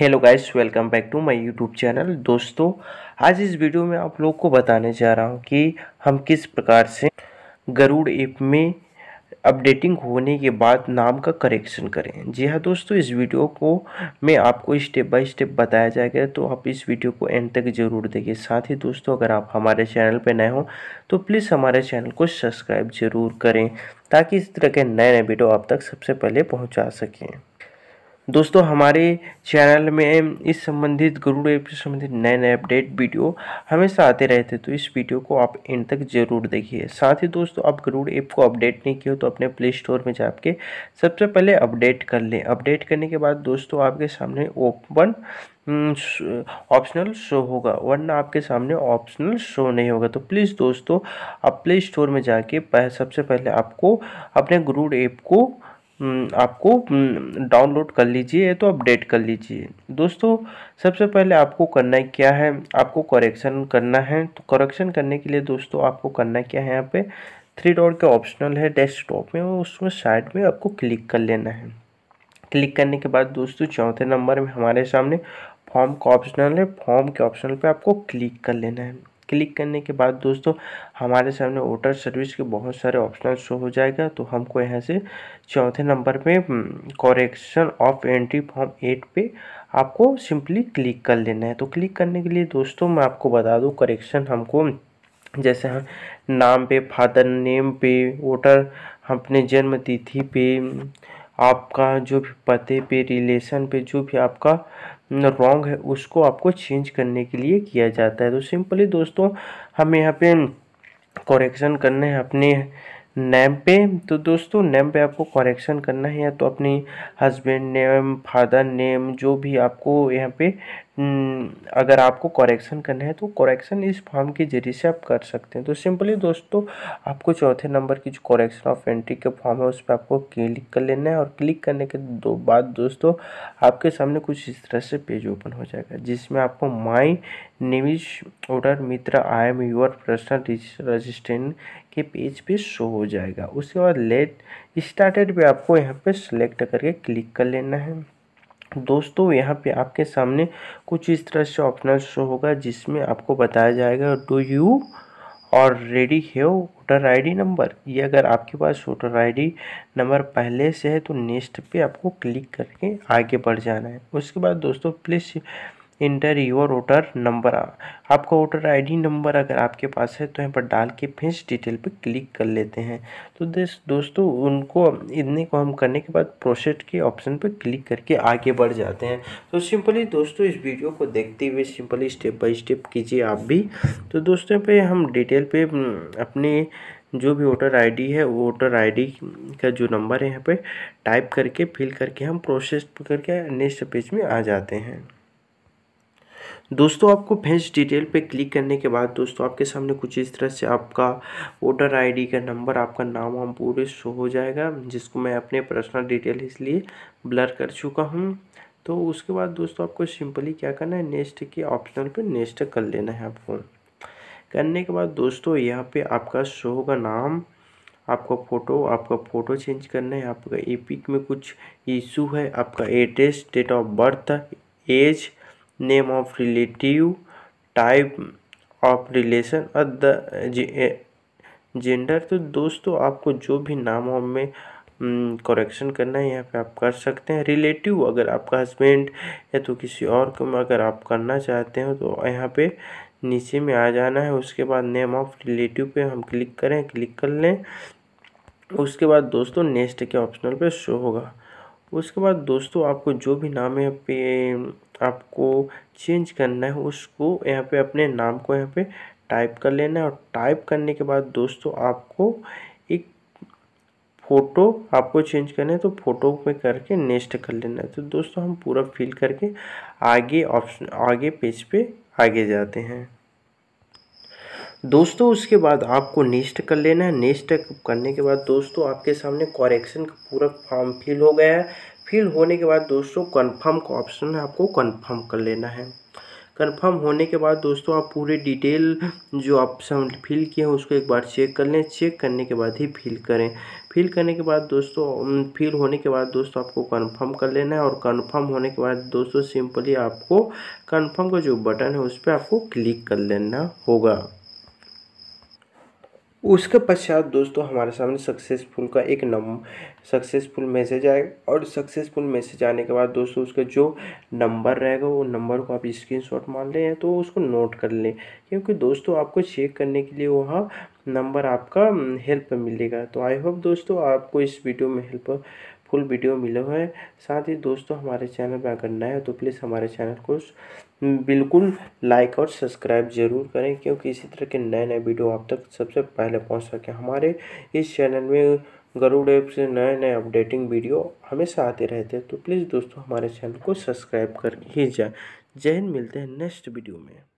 hello guys welcome back to my YouTube channel दोस्तों आज इस वीडियो में आप लोग को बताने जा रहा हूँ कि हम किस प्रकार से गरुड़ ऐप में अपडेटिंग होने के बाद नाम का करेक्शन करें जी हाँ दोस्तों इस वीडियो को मैं आपको स्टेप बाय स्टेप बताया जाएगा तो आप इस वीडियो को एंड तक ज़रूर देखिए साथ ही दोस्तों अगर आप हमारे चैनल पर नए हों तो प्लीज़ हमारे चैनल को सब्सक्राइब ज़रूर करें ताकि इस तरह के नए नए वीडियो आप तक सबसे पहले पहुँचा सकें दोस्तों हमारे चैनल में इस संबंधित गरुड़ ऐप से संबंधित नए नए अपडेट वीडियो हमेशा आते रहते तो इस वीडियो को आप एंड तक जरूर देखिए साथ ही दोस्तों आप गरुड़ ऐप को अपडेट नहीं किए तो अपने प्ले स्टोर में जाके सबसे पहले अपडेट कर लें अपडेट करने के बाद दोस्तों आपके सामने ओपन हम्म, ऑप्शनल शो होगा वरना आपके सामने ऑप्शनल शो नहीं होगा तो प्लीज़ दोस्तों आप प्ले स्टोर में जाके सबसे पहले आपको अपने गरुड़ ऐप को हम्म, आपको डाउनलोड हम्म, कर लीजिए तो अपडेट कर लीजिए दोस्तों सबसे पहले आपको करना है क्या है आपको करेक्शन करना है तो करेक्शन करने के लिए दोस्तों आपको करना क्या है यहाँ पे थ्री डॉट के ऑप्शनल है डेस्कटॉप में और उसमें साइड में आपको क्लिक कर लेना है क्लिक करने के बाद दोस्तों चौथे नंबर में हमारे सामने फॉर्म का ऑप्शनल है फॉर्म के ऑप्शनल पे आपको क्लिक कर लेना है क्लिक करने के बाद दोस्तों हमारे सामने वोटर सर्विस के बहुत सारे ऑप्शन शो हो जाएगा तो हमको यहाँ से चौथे नंबर पे correction of entry form eight पे आपको सिंपली क्लिक कर लेना है तो क्लिक करने के लिए दोस्तों मैं आपको बता दूँ करेक्शन हमको जैसे हम नाम पे फादर नेम पे वोटर अपने जन्म तिथि पे आपका जो भी पते पे रिलेशन पे जो भी आपका रॉन्ग है उसको आपको चेंज करने के लिए किया जाता है तो सिंपली दोस्तों हमें यहाँ पे करेक्शन करना है अपने नेम पे तो दोस्तों नेम पे आपको करेक्शन करना है या तो अपने हस्बैंड नेम फादर नेम जो भी आपको यहाँ पे हम्म, अगर आपको करेक्शन करना है तो करेक्शन इस फॉर्म के जरिए से आप कर सकते हैं तो सिंपली दोस्तों आपको चौथे नंबर की जो करेक्शन ऑफ एंट्री के फॉर्म है उस पर आपको क्लिक कर लेना है और क्लिक करने के दो बाद दोस्तों आपके सामने कुछ इस तरह से पेज ओपन हो जाएगा जिसमें आपको माई निविश ऑर्डर मित्र I am your personal assistant के पेज पे शो हो जाएगा उसके बाद लेट स्टार्टेड पे आपको यहाँ पे सिलेक्ट करके क्लिक कर लेना है दोस्तों यहाँ पे आपके सामने कुछ इस तरह से ऑप्शनल शो होगा जिसमें आपको बताया जाएगा do you already have voter ID number ये अगर आपके पास वोटर आईडी नंबर पहले से है तो नेक्स्ट पे आपको क्लिक करके आगे बढ़ जाना है उसके बाद दोस्तों please enter your voter number आपका वोटर आईडी नंबर अगर आपके पास है तो यहाँ पर डाल के फिर डिटेल पर क्लिक कर लेते हैं तो दिस दोस्तों उनको इतने को हम करने के बाद प्रोसेस के ऑप्शन पर क्लिक करके आगे बढ़ जाते हैं तो सिंपली दोस्तों इस वीडियो को देखते हुए सिंपली स्टेप बाय स्टेप कीजिए आप भी तो दोस्तों पर हम डिटेल पर अपने जो भी वोटर आईडी है वोटर आईडी का जो नंबर है यहाँ पे टाइप करके फिल करके हम प्रोसेस करके नेक्स्ट पेज में आ जाते हैं दोस्तों आपको भेज डिटेल पे क्लिक करने के बाद दोस्तों आपके सामने कुछ इस तरह से आपका वोटर आईडी का नंबर आपका नाम वाम पूरे शो हो जाएगा जिसको मैं अपने पर्सनल डिटेल इसलिए ब्लर कर चुका हूँ तो उसके बाद दोस्तों आपको सिंपली क्या करना है नेक्स्ट के ऑप्शनल पे नेक्स्ट कर लेना है आपको करने के बाद दोस्तों यहाँ पर आपका शो होगा नाम आपका फ़ोटो आपका फ़ोटो चेंज करना है आपका एपिक में कुछ इशू है आपका address date of birth age name of relative type of relation और द जेंडर eh, तो दोस्तों आपको जो भी नामों में करेक्शन हम्म, करना है यहाँ पे आप कर सकते हैं रिलेटिव अगर आपका हस्बैंड या तो किसी और को अगर आप करना चाहते हो तो यहाँ पे नीचे में आ जाना है उसके बाद नेम ऑफ रिलेटिव पे हम क्लिक करें क्लिक कर लें उसके बाद दोस्तों नेक्स्ट के ऑप्शनल पे शो होगा उसके बाद दोस्तों आपको जो भी नाम है पे आपको चेंज करना है उसको यहाँ पे अपने नाम को यहाँ पे टाइप कर लेना है और टाइप करने के बाद दोस्तों आपको एक फ़ोटो आपको चेंज करना है तो फ़ोटो पे करके नेक्स्ट कर लेना है तो दोस्तों हम पूरा फिल करके आगे ऑप्शन आगे पेज पे आगे जाते हैं दोस्तों उसके बाद आपको नेक्स्ट कर लेना है नेक्स्ट करने के बाद दोस्तों आपके सामने कॉरेक्शन का पूरा फॉर्म फिल हो गया है फिल होने के बाद दोस्तों कंफर्म का ऑप्शन है आपको कंफर्म कर लेना है कंफर्म होने के बाद दोस्तों आप पूरे डिटेल जो आप फिल किए हैं उसको एक बार चेक कर लें चेक करने के बाद ही फिल करें फिल करने के बाद दोस्तों फिल होने के बाद दोस्तों आपको कंफर्म कर लेना है और कंफर्म होने के बाद दोस्तों सिंपली आपको कंफर्म का जो बटन है उस पर आपको क्लिक कर लेना होगा उसके पश्चात दोस्तों हमारे सामने सक्सेसफुल का एक नम सक्सेसफुल मैसेज आएगा और सक्सेसफुल मैसेज आने के बाद दोस्तों उसका जो नंबर रहेगा वो नंबर को आप स्क्रीनशॉट मान लें तो उसको नोट कर लें क्योंकि दोस्तों आपको चेक करने के लिए वहाँ नंबर आपका हेल्प हम्म, मिलेगा तो आई होप दोस्तों आपको इस वीडियो में हेल्प फुल वीडियो मिला है साथ ही दोस्तों हमारे चैनल पर अगर नए हो तो प्लीज़ हमारे चैनल को बिल्कुल लाइक और सब्सक्राइब ज़रूर करें क्योंकि इसी तरह के नए नए वीडियो आप तक सबसे पहले पहुंच सकें हमारे इस चैनल में गरुड़ ऐप से नए नए अपडेटिंग वीडियो हमेशा आते रहते हैं तो प्लीज़ दोस्तों हमारे चैनल को सब्सक्राइब कर ही जाए जय हिंद मिलते हैं नेक्स्ट वीडियो में